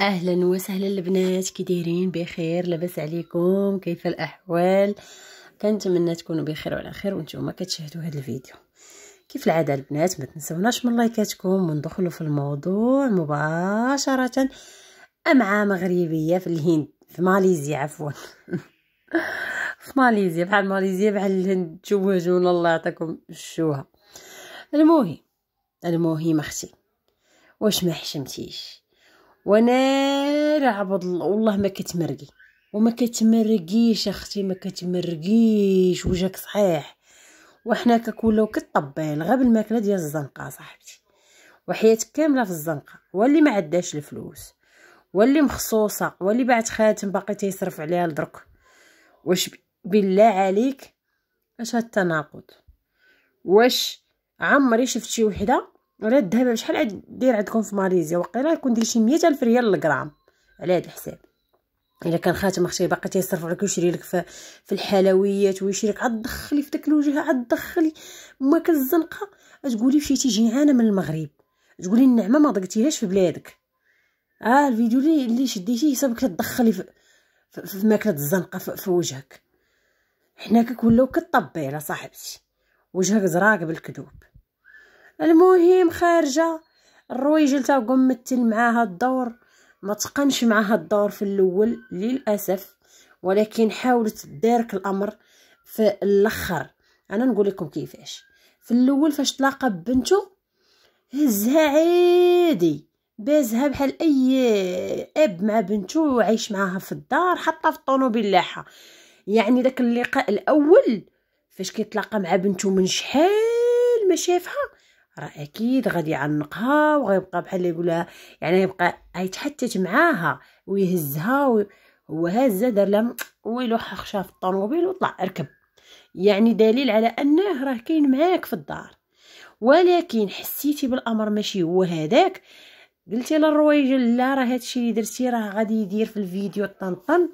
اهلا وسهلا البنات كي دايرين بخير لاباس عليكم كيف الاحوال كنتمنى تكونوا بخير وعلى خير وانتم كتشاهدوا هذا الفيديو كيف العاده البنات ما تنسوناش من لايكاتكم وندخلوا في الموضوع مباشره امعاء مغربيه في الهند في ماليزيا عفوا في ماليزيا بحال ماليزيا بحال الهند تزوجونا الله يعطيكم الشوهه المهم المهم اختي واش ما حشمتيش وانا عبد الله والله ما كتمرقي وما كتمرقيش اختي ما كتمرقيش وجهك صحيح وحنا ككلو كطبال غير بالماكله ديال الزنقه صاحبتي وحياتك كامله في الزنقه واللي ما عداش الفلوس واللي مخصوصه واللي بعد خاتم باقي تيصرف عليها لدرك واش بالله عليك اش هاد التناقض واش عمري شفت شي وحده على الذهب شحال دير عندكم في ماليزيا وقيله يكون دير شي مية الف ريال للغرام على هذا الحساب الا كان خاتم اختي باقي تيصرف عليك ويشري لك في, في الحلويات لك عاد دخلي في داك الوجه عاد دخلي ما كالزنقه تقولي مشيتي جيعانه من المغرب تقولي النعمه ما ضقتيهاش في بلادك اه الفيديو اللي اللي شديتيه صابك تدخلي في, في, في ماكله الزنقه في, في وجهك حناك كولاو كطبي على صاحبتي وجهك زراق بالكذوب المهم خارجه الرويجل تا مثل معاها الدور ما تقنش معاها الدور في الاول للاسف ولكن حاولت دارك الامر في الاخر انا نقول لكم كيفاش في الاول فاش تلاقى ببنته هزها عادي بازها بحال اي اب مع بنته عايش معاها في الدار حتى في الطوموبيل لاحه يعني داك اللقاء الاول فاش كيتلاقى مع بنته من شحال ما شافها راه اكيد غادي يعنقها وغيبقى بحال اللي يقولها يعني يبقى يتحتت معاها ويهزها و... هو هزها دار لها ويلو خشا في الطوموبيل وطلع ركب يعني دليل على انه راه كاين معاك في الدار ولكن حسيتي بالامر ماشي هو هذاك قلتي للرويجه لا راه هادشي اللي درتي راه غادي يدير في الفيديو طنطن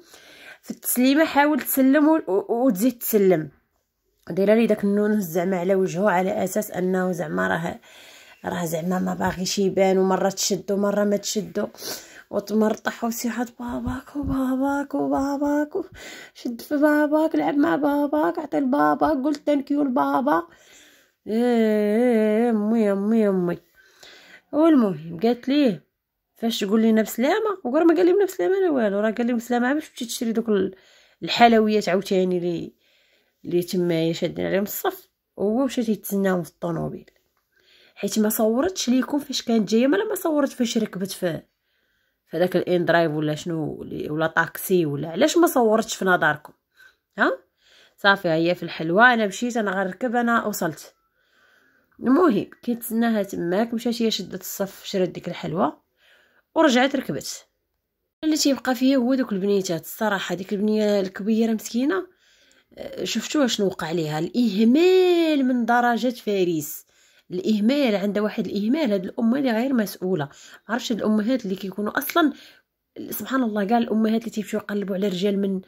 في التسليمه حاول تسلم وتزيد تسلم دايره لي داك النون زعما على وجهه على اساس انه زعما راه راه زعما ما باغيش يبان ومره تشد ومره ما تشد وتمرطح وسيحات باباك وباباك وباباك شد في باباك لعب مع باباك عطي لباباك قول تانكيو لبابا ايه امي امي امي والمهم قالت ليه فاش تقول لينا بسلامه وقرا ما قال لي بسلامه لا والو راه قال لي بسلامه باش تمشي تشري دوك الحلويات عاوتاني لي اللي تمايا شادين عليهم الصف هو مشى تيتسناهم في الطوموبيل حيت ما صورتش ليكم فاش كانت جايه ما ما صورت فاش ركبت في فداك درايف ولا شنو ولا طاكسي ولا علاش ما صورتش في نظركم ها صافي هي في الحلوه انا مشيت انا غنركب انا وصلت المهم كيتسناها تماك مشات هي شدت الصف شرات ديك الحلوه ورجعت ركبت اللي تيبقى فيا هو دوك البنيتات الصراحه ديك البنيه الكبيره مسكينه شفتوا شنو وقع ليها الاهمال من درجه فارس الاهمال عندها واحد الاهمال هاد الامه اللي غير مسؤوله عرفتش الامهات اللي كيكونوا اصلا سبحان الله قال الامهات اللي تيمشيو يقلبوا على رجال من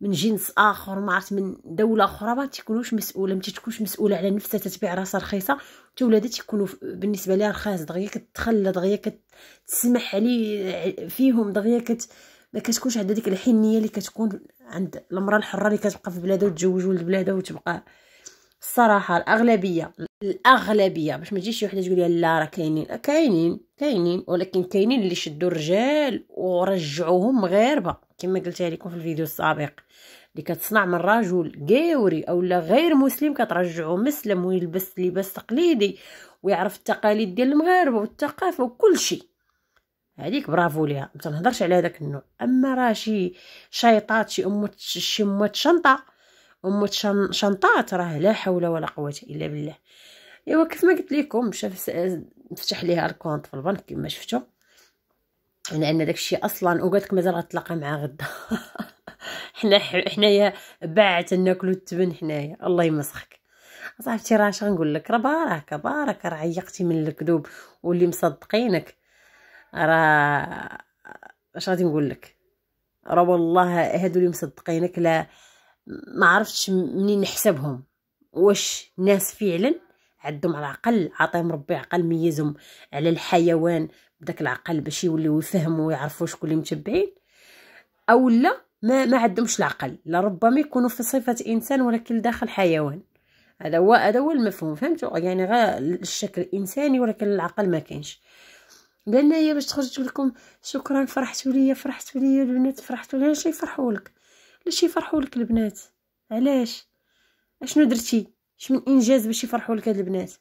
من جنس اخر ما عرفت من دوله اخرى ما تيكونوش مسؤوله ما تكونش مسؤوله على نفسها تتبيع راسها رخيصه حتى ولادها تيكونوا بالنسبه لها رخاص دغيا كتخلى دغيا كتسمح عليه فيهم دغيا كت ما كتكونش عندها ديك الحنيه اللي كتكون عند المراه الحره اللي كتبقى في بلادها وتتزوج ولد بلادها وتبقى الصراحه الاغلبيه الاغلبيه باش ما تجيش شي وحده تقول لي لا راه كاينين كاينين كاينين ولكن كاينين اللي شدوا الرجال ورجعوهم مغاربه كما قلت لكم في الفيديو السابق اللي كتصنع من رجل غيوري او لا غير مسلم كترجعو مسلم ويلبس لباس تقليدي ويعرف التقاليد ديال المغاربه والثقافه وكل شيء هذيك برافو ليها ما تنهضرش على هذاك النوع اما راه شي شيطات شي امات شي ام شنطه امات شنطات راه لا حول ولا قوه الا بالله ايوا كيف ما قلت لكم مشى نفتح ليها الكونط في البنك كما شفتوا لان داكشي اصلا وقالت لك مازال غتلاقى معاه غدا حنا حنايا باعت ناكلو التبن حنايا الله يمسخك صاحبتي راه شغنقول لك راه بارك بارك راه عيقتي من الكذوب واللي مصدقينك راه اش غادي نقول لك راه والله هادو اللي مصدقينك لا ما عرفتش منين نحسبهم واش ناس فعلا عندهم العقل عطيهم ربي عقل ميزهم على الحيوان بداك العقل باش يوليو يفهموا ويعرفوا شكون اللي متبعين او لا ما ما عندهمش العقل لربما يكونوا في صفه انسان ولكن داخل حيوان هذا هو هذا هو المفهوم فهمتوا يعني غير الشكل انساني ولكن العقل ما كاينش بان هي باش تخرج تقول لكم شكرا فرحتوا ليا فرحتوا ليا البنات فرحتوا ليا علاش يفرحوا لك علاش يفرحوا لك البنات علاش اشنو درتي اش من انجاز باش يفرحوا لك هاد البنات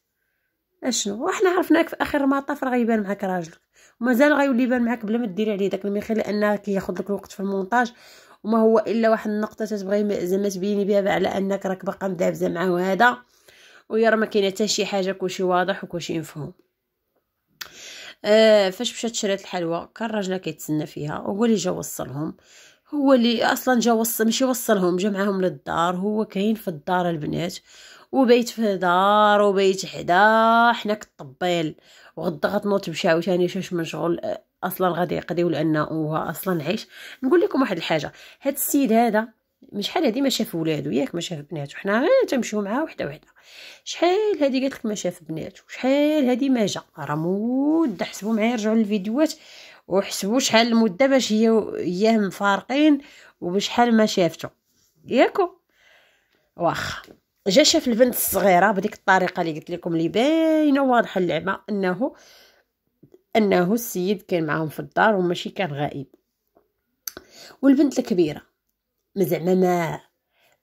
اشنو وحنا عرفناك في اخر المطاف راه غيبان معاك راجلك ومازال غيولي يبان معاك بلا ما ديري عليه داك الميخيل لانه كياخذ لك الوقت في المونتاج وما هو الا واحد النقطه تتبغي زعما تبيني بها على انك راك باقا مدابزه معاه وهذا ويا راه ما كاين حتى شي حاجه كلشي واضح وكلشي مفهوم آه فاش مشات شرات الحلوى كان راجلها كيتسنى فيها هو اللي جا وصلهم هو اللي اصلا جا وصل ماشي وصلهم جا معاهم للدار هو كاين في الدار البنات وبيت في دار وبيت حدا حنا كطبيل وغدا غتنوض تمشي عاوتاني شاش من شغل آه، اصلا غادي يقضيو لانه هو اصلا عايش نقول لكم واحد الحاجه هاد السيد هذا من شحال هذه ما شاف ولادو ياك ما شاف بناتو حنا غير تمشيو معاه وحده وحده شحال هذه قالت لك ما شاف بناتو شحال هذه ما جا راه مود حسبوا معايا رجعوا للفيديوهات وحسبوا شحال المده باش هي هي مفارقين وبشحال ما شافته ياكو واخا جا شاف البنت الصغيره بديك الطريقه اللي قلت لكم اللي باينه واضحه اللعبه انه انه السيد كان معاهم في الدار وماشي كان غائب والبنت الكبيره ما زعما ما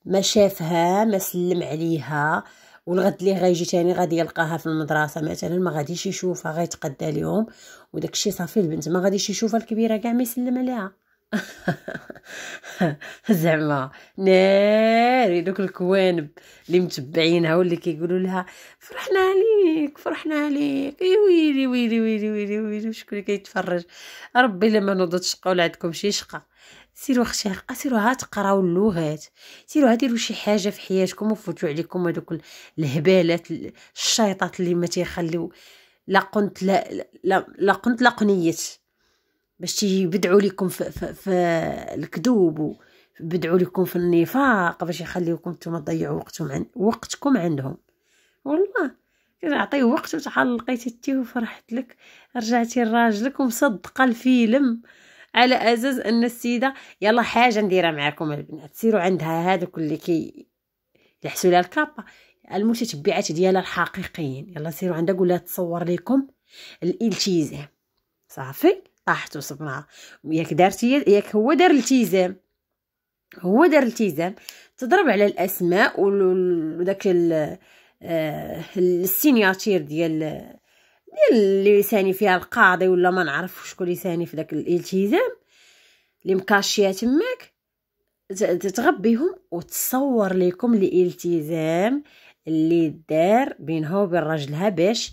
ما شافها ما سلم عليها والغد اللي غيجي تاني غادي يلقاها في المدرسه مثلا ما غاديش يشوفها غيتقدى اليوم وداكشي صافي البنت ما غاديش يشوفها الكبيره كاع ما يسلم عليها زعما ناري دوك الكوانب اللي متبعينها واللي كيقولوا لها فرحنا عليك فرحنا عليك اي ويلي ويلي ويلي ويلي ويلي شكون اللي كيتفرج ربي لما نوضت شقه ولا عندكم شي شقه سيروا اختي هقه سيروا ها تقراو اللغات سيروا ديروا شي حاجه في حياتكم وفوتوا عليكم هذوك الهبالات الشيطات اللي ما تيخليو لا قنت لا لا, لا قنت لا قنيت باش يبدعوا لكم في, في, في الكذوب وبدعوا لكم في النفاق باش يخليوكم نتوما تضيعوا وقتكم عن وقتكم عندهم والله عطيه وقت وتحال لقيتي تي وفرحت لك رجعتي لراجلك ومصدقه الفيلم على اساس ان السيده يلا حاجه نديرها معكم البنات سيروا عندها هذوك اللي كي يحسوا لها الكابا المتتبعات ديالها الحقيقيين يلا سيروا عندها قولها تصور لكم الالتزام صافي طاحت وصبناها ياك دارتي ياك هو دار التزام هو دار التزام تضرب على الاسماء وداك آه، السينياتير ديال ديال اللي ساني فيها القاضي ولا ما نعرف شكون اللي ساني في داك الالتزام اللي مكاشيه تماك تغبيهم وتصور لكم الالتزام اللي دار بينها وبين راجلها باش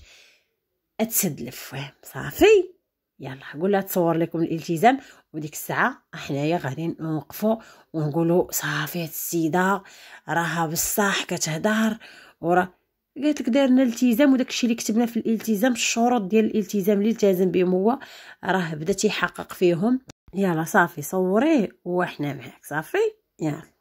تسد الفهم صافي يلا قول لها تصور لكم الالتزام وديك الساعه حنايا غادي نوقفوا ونقولوا صافي هاد السيده راها بصح كتهدر ورا قالت لك دارنا التزام وداك الشيء اللي كتبنا في الالتزام الشروط ديال الالتزام اللي التزم بهم هو راه بدا تيحقق فيهم يلا صافي صوريه وحنا معاك صافي يلا